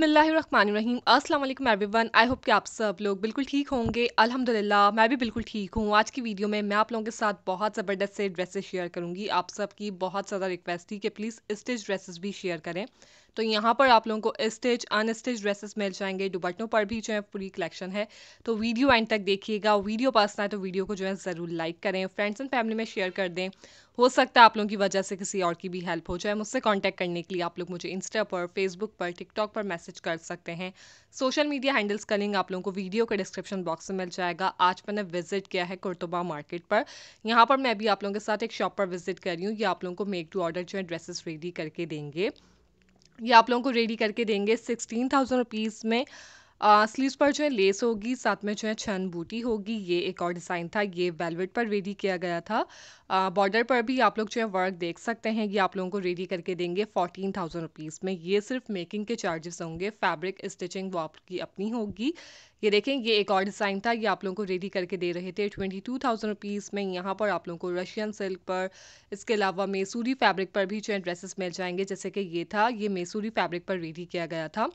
बिसमीम अस्सलाम वालेकुम एवरीवन आई होप कि आप सब लोग बिल्कुल ठीक होंगे अल्हम्दुलिल्लाह मैं भी बिल्कुल ठीक हूँ आज की वीडियो में मैं आप लोगों के साथ बहुत ज़बरदस्त से ड्रेसेस शेयर करूँगी आप सब की बहुत ज़्यादा रिक्वेस्ट थी कि प्लीज़ स्टिच ड्रेसेस भी शेयर करें तो यहाँ पर आप लोगों को स्टिच अनस्टिच ड्रेसेस मिल जाएंगे दुबट्टों पर भी जो है पूरी कलेक्शन है तो वीडियो एंड तक देखिएगा वीडियो पसंद आए तो वीडियो को जो है ज़रूर लाइक करें फ्रेंड्स एंड फैमिली में शेयर कर दें हो सकता है आप लोगों की वजह से किसी और की भी हेल्प हो जाए मुझसे कांटेक्ट करने के लिए आप लोग मुझे इंस्टा पर फेसबुक पर टिकटॉक पर मैसेज कर सकते हैं सोशल मीडिया हैंडल्स का लिंक आप लोगों को वीडियो का डिस्क्रिप्शन बॉक्स में मिल जाएगा आज मैंने विजिट किया है कुर्तुबा मार्केट पर यहाँ पर मैं भी आप लोगों के साथ एक शॉप पर विजिट कर रही हूँ ये आप लोगों को मेक टू ऑर्डर जो है ड्रेसेस रेडी करके देंगे ये आप लोगों को रेडी करके देंगे सिक्सटीन थाउजेंड रुपीज़ में स्लीव्स पर जो है लेस होगी साथ में जो है छन बूटी होगी ये एक और डिज़ाइन था ये वेलवेट पर रेडी किया गया था बॉर्डर पर भी आप लोग जो है वर्क देख सकते हैं ये आप लोगों को रेडी करके देंगे फोर्टीन थाउजेंड रुपीज़ में ये सिर्फ मेकिंग के चार्जेस होंगे फैब्रिक स्टिचिंग वो आपकी अपनी होगी ये देखें ये एक और डिज़ाइन था ये आप लोगों को रेडी करके दे रहे थे ट्वेंटी टू थाउजेंड रुपीज़ में यहाँ पर आप लोगों को रशियन सिल्क पर इसके अलावा मैसूरी फैब्रिक पर भी जो है ड्रेसेस मिल जाएंगे जैसे कि ये था ये मैसूरी फैब्रिक पर रेडी किया गया था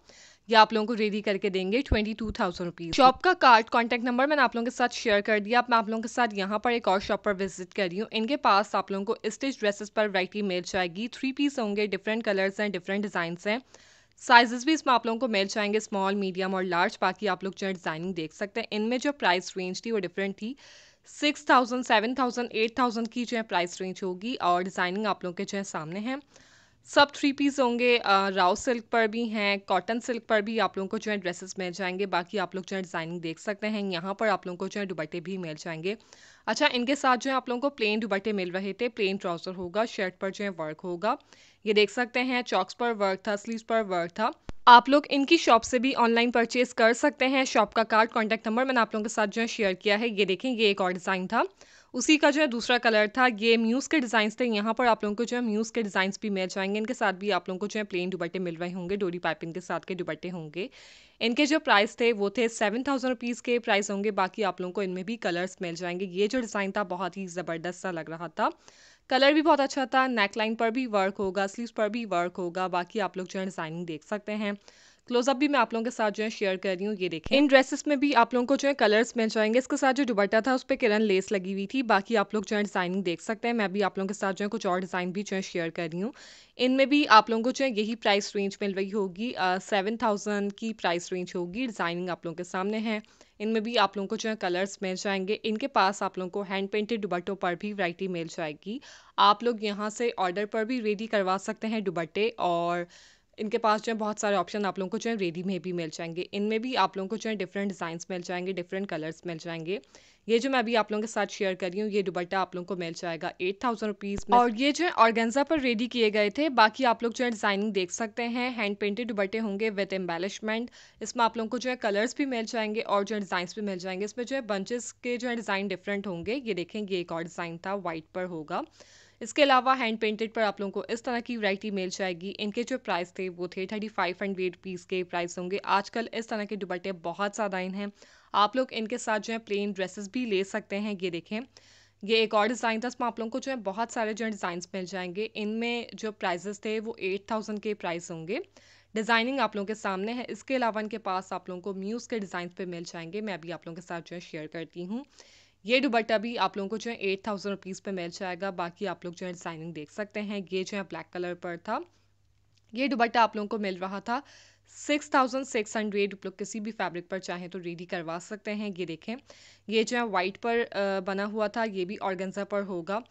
ये आप लोगों को रेडी करके देंगे twenty two thousand rupees shop का कार्ड कॉन्टैक्ट नंबर मैंने आप लोगों के साथ शेयर कर दिया अब मैं आप लोगों के साथ यहाँ पर एक और शॉप पर विजिट कर रही हूँ इनके पास आप लोगों को स्टिच ड्रेसेस पर वराइटी मिल जाएगी थ्री पीस होंगे डिफरेंट कलर्स हैं डिफरेंट डिजाइन हैं साइजेस भी इसमें आप लोगों को मिल जाएंगे स्मॉल मीडियम और लार्ज बाकी आप लोग जो है डिज़ाइनिंग देख सकते हैं इनमें जो प्राइस रेंज थी वो डिफरेंट थी six thousand seven thousand eight thousand की जो है प्राइस रेंज होगी और डिज़ाइनिंग आप लोगों के जो है सामने है सब थ्री पीस होंगे राव सिल्क पर भी हैं कॉटन सिल्क पर भी आप लोगों को जो है ड्रेसेस मिल जाएंगे बाकी आप लोग जो है डिज़ाइनिंग देख सकते हैं यहाँ पर आप लोगों को जो है दुबट्टे भी मिल जाएंगे अच्छा इनके साथ जो है आप लोगों को प्लेन दुबट्टे मिल रहे थे प्लेन ट्राउज़र होगा शर्ट पर जो है वर्क होगा ये देख सकते हैं चॉक्स पर वर्क था स्लीव पर वर्क था आप लोग इनकी शॉप से भी ऑनलाइन परचेज कर सकते हैं शॉप का कार्ड कॉन्टैक्ट नंबर मैंने आप लोगों के साथ जो है शेयर किया है ये देखें ये एक और डिज़ाइन था उसी का जो है दूसरा कलर था ये म्यूज़ के डिज़ाइंस थे यहाँ पर आप लोगों को जो है म्यूज़ के डिज़ाइंस भी मिल जाएंगे इनके साथ भी आप लोगों को जो है प्लेन दुबट्टे मिल रहे होंगे डोरी पाइपिंग के साथ के दुबट्टे होंगे इनके जो प्राइस थे वो थे सेवन थाउजेंड रुपीज़ के प्राइस होंगे बाकी आप लोगों को इनमें भी कलर्स मिल जाएंगे ये जो डिज़ाइन था बहुत ही ज़बरदस्त सा लग रहा था कलर भी बहुत अच्छा था नेकलाइन पर भी वर्क होगा स्लीव पर भी वर्क होगा बाकी आप लोग जो है डिज़ाइनिंग देख सकते हैं क्लोजअप भी मैं आप लोगों के साथ जो है शेयर कर रही हूँ ये देखें इन ड्रेसेस में भी आप लोगों को जो है कलर्स मिल जाएंगे इसके साथ जो दुबट्टा था उस पर किरण लेस लगी हुई थी बाकी आप लोग जो है डिजाइनिंग देख सकते हैं मैं भी आप लोगों के साथ जो है कुछ और डिज़ाइन भी जो है शेयर कर रही हूँ इनमें भी आप लोगों को जो है यही प्राइस रेंज मिल रही होगी सेवन थाउजेंड की प्राइस रेंज होगी डिज़ाइनिंग आप लोगों के सामने है इनमें भी आप लोगों को जो है कलर्स मिल जाएंगे इनके पास आप लोगों को हैंड पेंटेड दुबट्टों पर भी वैरायटी मिल जाएगी आप लोग यहाँ से ऑर्डर पर भी रेडी करवा सकते हैं दुबट्टे और इनके पास जो है बहुत सारे ऑप्शन आप लोगों को जो है रेडी में भी मिल जाएंगे इनमें भी आप लोगों को जो है डिफरेंट डिज़ाइंस मिल जाएंगे डिफरेंट कलर्स मिल जाएंगे ये जो मैं अभी आप लोगों के साथ शेयर कर रही हूँ ये दुबट्टा आप लोगों को मिल जाएगा एट थाउजेंड रुपीज़ और ये जो है ऑर्गेंजा पर रेडी किए गए थे बाकी आप लोग जो है डिज़ाइनिंग देख सकते हैं हैंड पेंटेड दुबट्टे होंगे विद एम्बेलिशमेंट इसमें आप लोगों को जो है कलर्स भी मिल जाएंगे और जो है डिज़ाइंस भी मिल जाएंगे इसमें जो है बंचेस के जो है डिज़ाइन डिफरेंट होंगे ये देखेंगे एक और डिज़ाइन था वाइट पर होगा इसके अलावा हैंड पेंटेड पर आप लोगों को इस तरह की वैरायटी मिल जाएगी इनके जो प्राइस थे वो थे थर्टी फाइव हंड्रेड रुपीज़ के प्राइस होंगे आजकल इस तरह के दुबट्टे बहुत ज़्यादा इन हैं आप लोग इनके साथ जो है प्लेन ड्रेसेस भी ले सकते हैं ये देखें ये एक और डिज़ाइन था इसमें आप लोगों को जो है बहुत सारे जो है डिज़ाइंस मिल जाएंगे इनमें जो प्राइजेस थे वो एट थाउजेंड के प्राइस होंगे डिज़ाइनिंग आप लोगों के सामने है इसके अलावा इनके पास आप लोगों को म्यूज़ के डिज़ाइन पे मिल जाएंगे मैं अभी आप लोगों के साथ जो है शेयर करती हूँ ये दुबट्टा भी आप लोगों को जो है एट थाउजेंड रुपीज़ पर मिल जाएगा बाकी आप लोग जो है डिज़ाइनिंग देख सकते हैं ये जो है ब्लैक कलर पर था ये दुबट्टा आप लोगों को मिल रहा था सिक्स थाउजेंड सिक्स हंड्रेड लोग किसी भी फैब्रिक पर चाहें तो रेडी करवा सकते हैं ये देखें ये जो है वाइट पर बना हुआ था ये भी ऑर्गेंजा पर होगा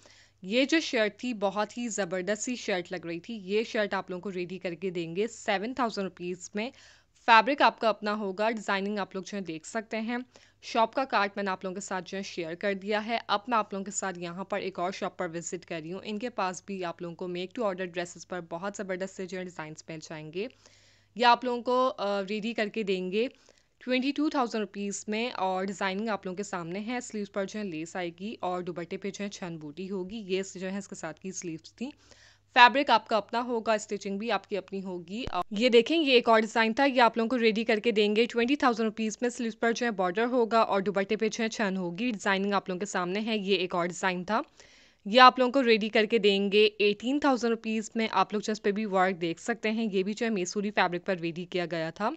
ये जो शर्ट थी बहुत ही ज़बरदस्त सी शर्ट लग रही थी ये शर्ट आप लोगों को रेडी करके देंगे सेवन थाउजेंड रुपीज़ में फैब्रिक आपका अपना होगा डिज़ाइनिंग आप लोग जो है देख सकते हैं शॉप का कार्ड मैंने आप लोगों के साथ जो है शेयर कर दिया है अब मैं आप लोगों के साथ यहाँ पर एक और शॉप पर विजिट कर रही हूँ इनके पास भी आप लोगों को मेक टू ऑर्डर ड्रेसेस पर बहुत ज़बरदस्त से जो है डिज़ाइन मिल जाएंगे ये आप लोगों को रेडी करके देंगे ट्वेंटी टू थाउजेंड रुपीज़ में और डिज़ाइनिंग आप लोगों के सामने है स्लीव्स पर जो है लेस आएगी और दुबट्टे पे जो है छन बूटी होगी ये जो है इसके साथ की स्लीव्स थी फैब्रिक आपका अपना होगा स्टिचिंग भी आपकी अपनी होगी ये देखें ये एक और डिज़ाइन था ये आप लोगों को रेडी करके देंगे ट्वेंटी थाउजेंड रुपीज़ में स्लीव पर जो है बॉर्डर होगा और दुबट्टे पे जो है छन होगी डिज़ाइनिंग आप लोगों के सामने है ये एक और डिज़ाइन था ये आप लोगों को रेडी करके देंगे एटीन थाउजेंड रुपीज़ में आप लोग जिस पे पर भी वर्क देख सकते हैं ये भी जो है मेसूरी फैब्रिक पर रेडी किया गया था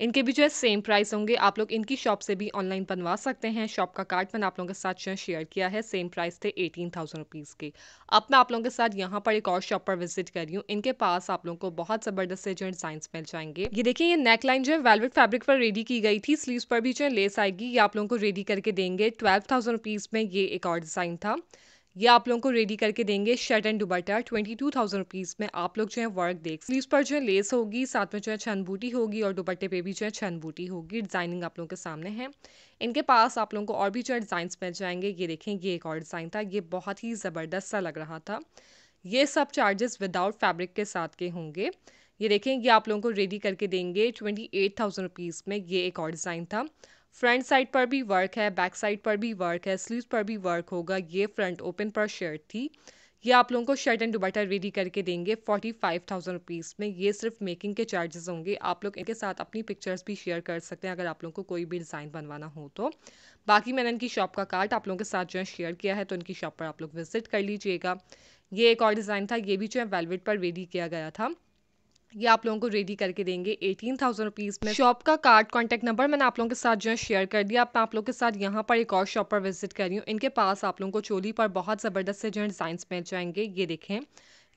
इनके भी जो है सेम प्राइस होंगे आप लोग इनकी शॉप से भी ऑनलाइन बनवा सकते हैं शॉप का कार्ड मैंने आप लोगों के साथ जो शेयर किया है सेम प्राइस थे एटीन थाउजेंड रुपीज़ के अब मैं आप लोगों के साथ यहाँ पर एक और शॉप पर विजिट कर रही हूँ इनके पास आप लोगों को बहुत ज़बरदस्त से जो है डिज़ाइन मिल जाएंगे ये देखिए ये नेक लाइन जो है वेलवेट फेब्रिक पर रेडी की गई थी स्लीव पर भी जो है लेस आएगी ये आप लोगों को रेडी करके देंगे ट्वेल्व थाउजेंड रुपीज़ में ये एक और डिज़ाइन था ये आप लोगों को रेडी करके देंगे shirt and dupatta twenty two thousand rupees में आप लोग जो है वर्क देख स्लीव पर जो है लेस होगी साथ में जो है छन बूटी होगी और दुपट्टे पे भी जो है छन बूटी होगी डिज़ाइनिंग आप लोगों के सामने है इनके पास आप लोगों को और भी जो है डिजाइन मिल जाएंगे ये देखें ये एक और डिज़ाइन था ये बहुत ही ज़बरदस्त सा लग रहा था ये सब चार्जेस विदाउट फैब्रिक के साथ के होंगे ये देखें ये आप लोगों को रेडी करके देंगे ट्वेंटी एट थाउजेंड रुपीज़ में ये एक और डिज़ाइन था फ्रंट साइड पर भी वर्क है बैक साइड पर भी वर्क है स्लीव पर भी वर्क होगा ये फ्रंट ओपन पर शर्ट थी ये आप लोगों को शर्ट एंड दुबटा रेडी करके देंगे फोर्टी फाइव थाउजेंड रुपीज़ में ये सिर्फ मेकिंग के चार्जेस होंगे आप लोग इनके साथ अपनी पिक्चर्स भी शेयर कर सकते हैं अगर आप लोगों को कोई भी डिज़ाइन बनवाना हो तो बाकी मैंने इनकी शॉप का कार्ड आप लोगों के साथ जो है शेयर किया है तो इनकी शॉप पर आप लोग विजिट कर लीजिएगा ये एक और डिज़ाइन था ये भी जो है वेलवेट पर रेडी किया गया था ये आप लोगों को रेडी करके देंगे एटीन थाउजेंड रुपीज़ में शॉप का कार्ड कॉन्टैक्ट नंबर मैंने आप लोगों के साथ जो है शेयर कर दिया मैं आप लोगों के साथ यहाँ पर एक और शॉप पर विजिट कर रही हूँ इनके पास आप लोगों को चोली पर बहुत ज़बरदस्त से जो है डिज़ाइंस मिल जाएंगे ये देखें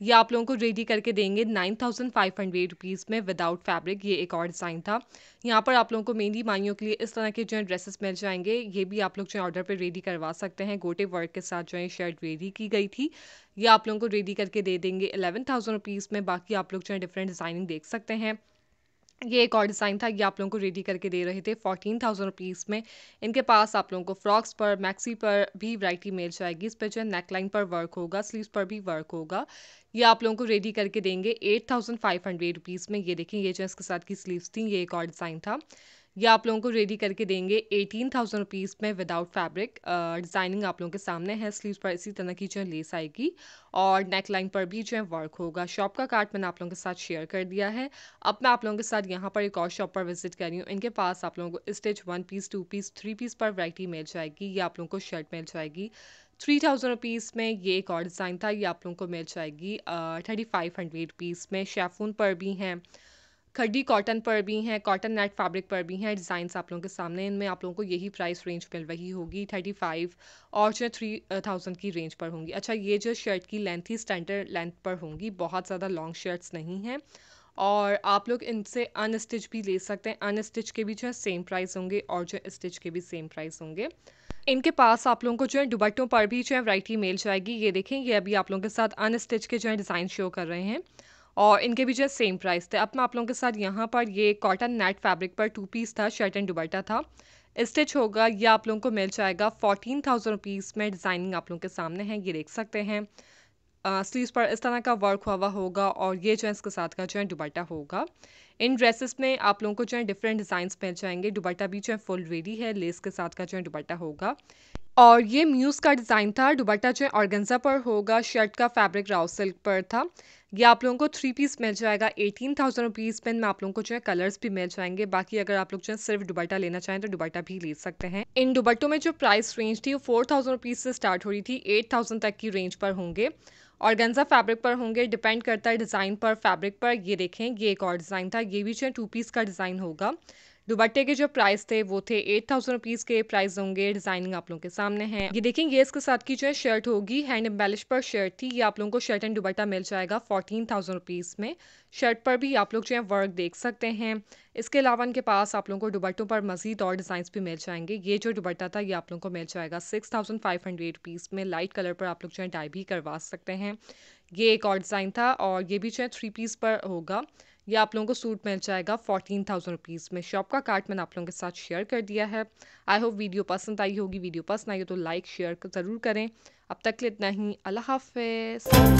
ये आप लोगों को रेडी करके देंगे nine thousand five hundred rupees में विदाउट फैब्रिक ये एक और डिज़ाइन था यहाँ पर आप लोगों को मेहंदी माइयों के लिए इस तरह के जो है ड्रेसेस मिल जाएंगे ये भी आप लोग जो है ऑर्डर पर रेडी करवा सकते हैं गोटे वर्क के साथ जो है शर्ट रेडी की गई थी ये आप लोगों को रेडी करके दे देंगे एलेवन थाउजेंड रुपीज़ में बाकी आप लोग जो है डिफरेंट डिज़ाइनिंग देख सकते हैं ये एक और डिज़ाइन था ये आप लोगों को रेडी करके दे रहे थे फोर्टीन थाउजेंड रुपीज़ में इनके पास आप लोगों को फ्रॉक्स पर मैक्सी पर भी वैरायटी मिल जाएगी इस पर जो है नेकलाइन पर वर्क होगा स्लीव्स पर भी वर्क होगा ये आप लोगों को रेडी करके देंगे eight thousand five hundred rupees में ये देखें ये जो इसके साथ की स्लीव्स थी ये एक और डिज़ाइन था ये आप लोगों को रेडी करके देंगे एटीन थाउजेंड रुपीज़ में विदाउट फैब्रिक डिज़ाइनिंग आप लोगों के सामने है स्लीव्स पर इसी तरह की जो है लेस आएगी और नेक लाइन पर भी जो है वर्क होगा शॉप का कार्ड मैंने आप लोगों के साथ शेयर कर दिया है अब मैं आप लोगों के साथ यहाँ पर एक और शॉप पर विजिट कर रही हूँ इनके पास आप लोगों को stitch one piece two piece three piece पर वराइटी मिल जाएगी ये आप लोगों को शर्ट मिल जाएगी थ्री थाउजेंड रुपीज़ में ये एक और डिज़ाइन था ये आप लोगों को मिल जाएगी थर्टी फाइव हंड्रेड रुपीज़ में शेफून पर भी हैं खड्डी कॉटन पर भी हैं कॉटन नेट फैब्रिक पर भी हैं डिज़ाइंस आप लोगों के सामने इनमें आप लोगों को यही प्राइस रेंज मिल रही होगी थर्टी फाइव और जो थ्री थाउजेंड की रेंज पर होंगी अच्छा ये जो शर्ट की लेंथ ही स्टैंडर्ड लेंथ पर होंगी बहुत ज़्यादा लॉन्ग शर्ट्स नहीं हैं और आप लोग इनसे अनस्टिच भी ले सकते हैं अनस्टिच के भी जो है सेम प्राइस होंगे और जो स्टिच के भी सेम प्राइस होंगे इनके पास आप लोगों को जो है दुबट्टों पर भी जो है वैरायटी मिल जाएगी ये देखें ये अभी आप लोगों के साथ अनस्टिच के जो है डिज़ाइन शो कर रहे हैं और इनके भी है सेम प्राइस थे अब मैं आप लोगों के साथ यहाँ पर ये कॉटन नेट फैब्रिक पर टू पीस था शर्ट एंड दुबट्टा था स्टिच होगा यह आप लोगों को मिल जाएगा फोर्टीन थाउजेंड रुपीज़ में डिज़ाइनिंग आप लोगों के सामने है ये देख सकते हैं स्लीव्स पर इस तरह का वर्क हुआ हुआ होगा और ये जो है इसके साथ का जो है दुबट्टा होगा इन ड्रेसेस में आप लोगों को जो है डिफरेंट डिज़ाइंस मिल जाएंगे दुबट्टा भी जो है फुल रेडी है लेस के साथ का जो है दुबट्टा होगा और ये म्यूज़ का डिज़ाइन था दुबट्टा जो ऑर्गेंजा पर होगा शर्ट का फैब्रिक राउ सिल्क पर था ये आप लोगों को थ्री पीस मिल जाएगा एटीन थाउजेंड रुपीज़ में आप लोगों को जो है कलर्स भी मिल जाएंगे बाकी अगर आप लोग जो है सिर्फ दुबट्टा लेना चाहें तो दुबट्टा भी ले सकते हैं इन दुबट्टों में जो प्राइस रेंज थी वो फोर थाउजेंड रुपीज़ से स्टार्ट हो रही थी एट थाउजेंड तक की रेंज पर होंगे गंजा फैब्रिक पर होंगे डिपेंड करता है डिज़ाइन पर फैब्रिक पर ये देखें ये एक और डिज़ाइन था ये भी जो है टू पीस का डिज़ाइन होगा दुबट्टे के जो प्राइस थे वो थे एट थाउजेंड रुपीज़ के प्राइस होंगे डिज़ाइनिंग आप लोगों के सामने है ये देखेंगे इसके साथ की जो है शर्ट होगी हैंड एम्बेलिश पर शर्ट थी ये आप लोगों को शर्ट एंड दुबट्टा मिल जाएगा फोर्टीन थाउजेंड रुपीज़ में शर्ट पर भी आप लोग जो है वर्क देख सकते हैं इसके अलावा इनके पास आप लोगों को दुबट्टों पर मजीद और डिजाइन भी मिल जाएंगे ये जो दुबट्टा था ये आप लोगों को मिल जाएगा six thousand five hundred rupees में लाइट कलर पर आप लोग जो है डाई भी करवा सकते हैं ये एक और डिज़ाइन था और ये भी जो है थ्री पीस पर होगा ये आप लोगों को सूट मिल जाएगा फोर्टीन थाउजेंड रुपीज़ में शॉप का कार्ड मैंने आप लोगों के साथ शेयर कर दिया है आई होप वीडियो पसंद आई होगी वीडियो पसंद आई हो तो लाइक शेयर ज़रूर करें अब तक के इतना ही अल्लाह हाफ